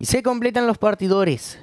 Y se completan los partidores.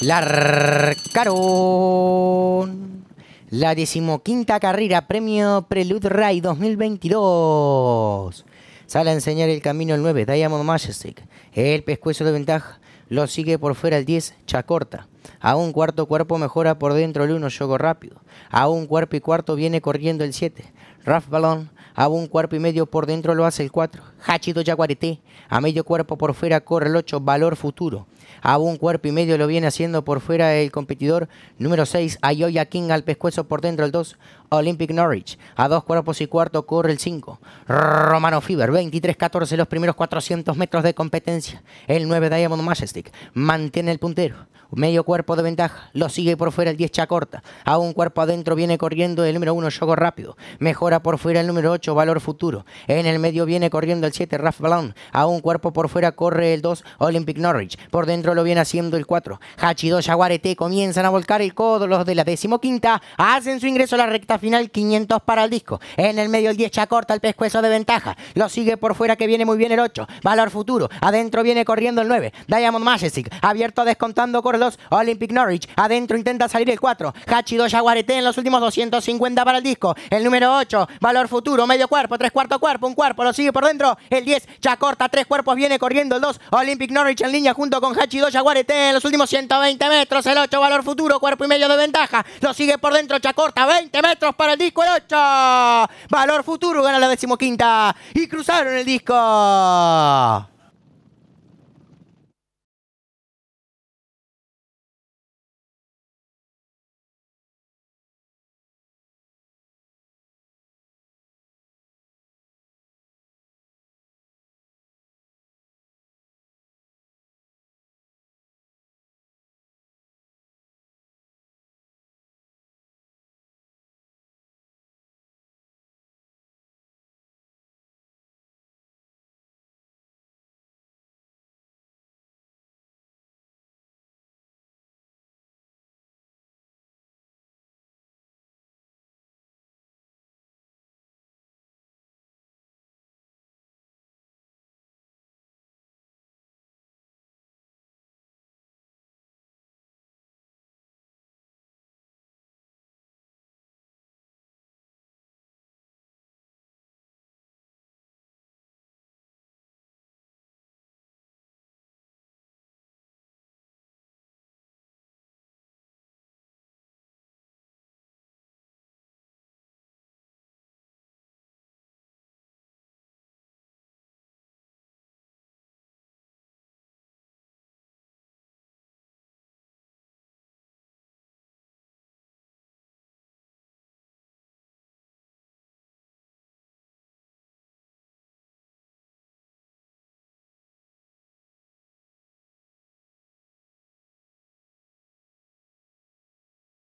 Larcaron. La decimoquinta carrera Premio Prelude Ray 2022. Sale a enseñar el camino el 9, Diamond Majestic. El pescuezo de ventaja. Lo sigue por fuera el 10, Chacorta. A un cuarto cuerpo mejora por dentro el 1, yogo rápido. A un cuerpo y cuarto viene corriendo el 7. Raf Balón. A un cuerpo y medio por dentro lo hace el 4. Hachido Yaguarete A medio cuerpo por fuera corre el 8. Valor futuro. A un cuerpo y medio lo viene haciendo por fuera el competidor número 6. Ayoya King al pescuezo por dentro el 2. Olympic Norwich. A dos cuerpos y cuarto corre el 5. Romano Fiber. 23-14 los primeros 400 metros de competencia. El 9 Diamond Majestic. Mantiene el puntero. Medio cuerpo de ventaja, lo sigue por fuera el 10 Chacorta, a un cuerpo adentro viene corriendo el número 1 Yogo Rápido, mejora por fuera el número 8 Valor Futuro, en el medio viene corriendo el 7 Raf Balón, a un cuerpo por fuera corre el 2 Olympic Norwich, por dentro lo viene haciendo el 4 Hachido jaguarete comienzan a volcar el codo los de la decimoquinta, hacen su ingreso a la recta final 500 para el disco, en el medio el 10 Chacorta, el pescuezo de ventaja, lo sigue por fuera que viene muy bien el 8, Valor Futuro, adentro viene corriendo el 9 Diamond Majestic, abierto descontando corre Olympic Norwich. Adentro intenta salir el 4. Hachido Yaguareté en los últimos 250 para el disco. El número 8, Valor Futuro, medio cuerpo, tres cuarto cuerpo, un cuerpo, lo sigue por dentro. El 10, Chacorta, tres cuerpos, viene corriendo el 2. Olympic Norwich en línea junto con Hachido Yaguareté en los últimos 120 metros. El 8, Valor Futuro, cuerpo y medio de ventaja. Lo sigue por dentro Chacorta, 20 metros para el disco, el 8. Valor Futuro gana la decimoquinta y cruzaron el disco.